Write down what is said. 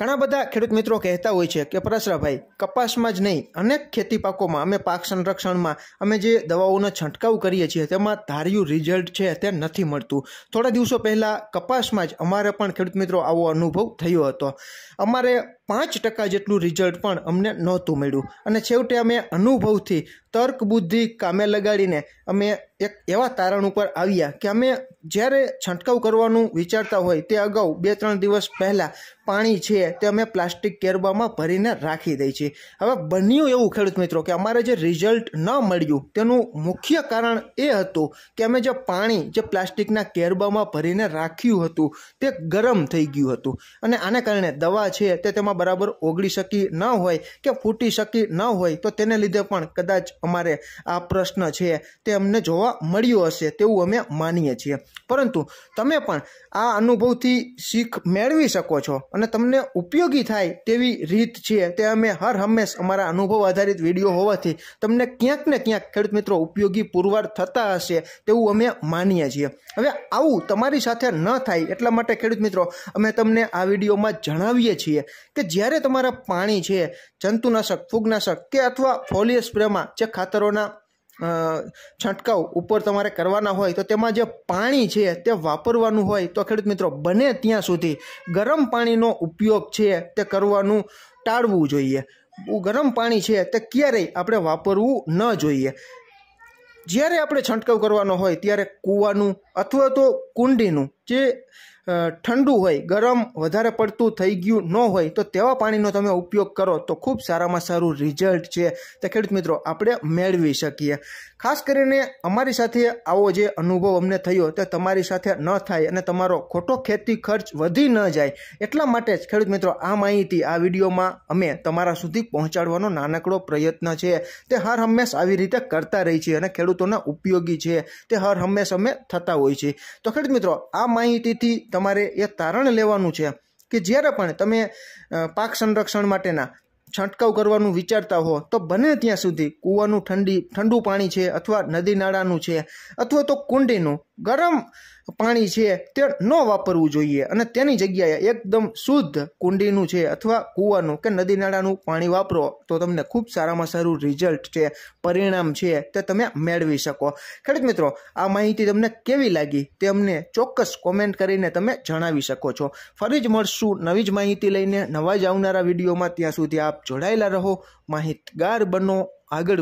ઘણા બધા ખેડૂત મિત્રો કહેતા હોય છે કે પરસરાભાઈ કપાસમાં જ નહીં અનેક ખેતી પાકોમાં અમે પાક સંરક્ષણમાં અમે જે દવાઓનો છંટકાવ કરીએ છીએ તેમાં ધાર્યું રિઝલ્ટ છે તે નથી મળતું થોડા દિવસો પહેલાં કપાસમાં જ અમારે પણ ખેડૂત મિત્રો આવો અનુભવ થયો હતો અમારે પાંચ ટકા જેટલું રિઝલ્ટ પણ અમને નહોતું મળ્યું અને છેવટે અમે અનુભવથી તર્ક બુદ્ધિ કામે લગાડીને અમે એક એવા તારણ ઉપર આવ્યા કે અમે જ્યારે છંટકાવ કરવાનું વિચારતા હોય તે અગાઉ બે ત્રણ દિવસ પહેલાં પાણી છે તે અમે પ્લાસ્ટિક કેરબામાં ભરીને રાખી દઈએ છીએ હવે બન્યું એવું ખેડૂત મિત્રો કે અમારે જે રિઝલ્ટ ન મળ્યું તેનું મુખ્ય કારણ એ હતું કે અમે જે પાણી જે પ્લાસ્ટિકના કેરબામાં ભરીને રાખ્યું હતું તે ગરમ થઈ ગયું હતું અને આને કારણે દવા છે તે તેમાં બરાબર ઓગળી શકી ન હોય કે ફૂટી શકી ન હોય તો તેને લીધે પણ કદાચ અમારે આ પ્રશ્ન છે તે અમને જોવા અનુભવવા મળ્યો હશે તેવું અમે માનીએ છીએ પરંતુ તમે પણ આ અનુભવથી શીખ મેળવી શકો છો અને તમને ઉપયોગી થાય તેવી રીત છે તે અમે હર હંમેશ અમારા અનુભવ આધારિત વિડીયો હોવાથી તમને ક્યાંક ને ક્યાંક ખેડૂત મિત્રો ઉપયોગી પુરવાર થતા હશે તેવું અમે માનીએ છીએ હવે આવું તમારી સાથે ન થાય એટલા માટે ખેડૂત મિત્રો અમે તમને આ વિડીયોમાં જણાવીએ છીએ કે જ્યારે તમારા પાણી છે જંતુનાશક ફૂગનાશક કે અથવા ફોલિયર સ્પ્રેમાં જે ખાતરોના છંટકાવ ઉપર તમારે કરવાના હોય તો તેમાં જે પાણી છે તે વાપરવાનું હોય તો ખેડૂત મિત્રો બને ત્યાં સુધી ગરમ પાણીનો ઉપયોગ છે તે કરવાનું ટાળવું જોઈએ ગરમ પાણી છે તે ક્યારેય આપણે વાપરવું ન જોઈએ જ્યારે આપણે છંટકાવ કરવાનો હોય ત્યારે કૂવાનું અથવા તો કુંડીનું જે ઠંડુ હોય ગરમ વધારે પડતું થઈ ગયું ન હોય તો તેવા પાણીનો તમે ઉપયોગ કરો તો ખૂબ સારામાં સારું રિઝલ્ટ છે તે ખેડૂત મિત્રો આપણે મેળવી શકીએ ખાસ કરીને અમારી સાથે આવો જે અનુભવ અમને થયો તે તમારી સાથે ન થાય અને તમારો ખોટો ખેતી ખર્ચ વધી ન જાય એટલા માટે જ ખેડૂત મિત્રો આ માહિતી આ વિડીયોમાં અમે તમારા સુધી પહોંચાડવાનો નાનકડો પ્રયત્ન છે તે હર હંમેશ આવી રીતે કરતા રહી છે અને ખેડૂતોના ઉપયોગી છે તે હર હંમેશ અમે થતા હોય છે તો ખેડૂત મિત્રો આ માહિતીથી તમારે એ તારણ લેવાનું છે કે જ્યારે પણ તમે પાક સંરક્ષણ માટેના છંટકાવ કરવાનું વિચારતા હો તો બને ત્યાં સુધી કૂવાનું ઠંડી ઠંડુ પાણી છે અથવા નદી નાળાનું છે અથવા તો કુંડીનું ગરમ પાણી છે તે ન વાપરવું જોઈએ અને તેની જગ્યાએ એકદમ શુદ્ધ કુંડીનું છે અથવા કૂવાનું કે નદી નાળાનું પાણી વાપરો તો તમને ખૂબ સારામાં સારું રિઝલ્ટ છે પરિણામ છે તે તમે મેળવી શકો ખેડૂત મિત્રો આ માહિતી તમને કેવી લાગી તે અમને ચોક્કસ કોમેન્ટ કરીને તમે જણાવી શકો છો ફરી જ મળશું નવી જ માહિતી લઈને નવા જ આવનારા વિડીયોમાં ત્યાં સુધી આપ જોડાયેલા રહો માહિતગાર બનો આગળ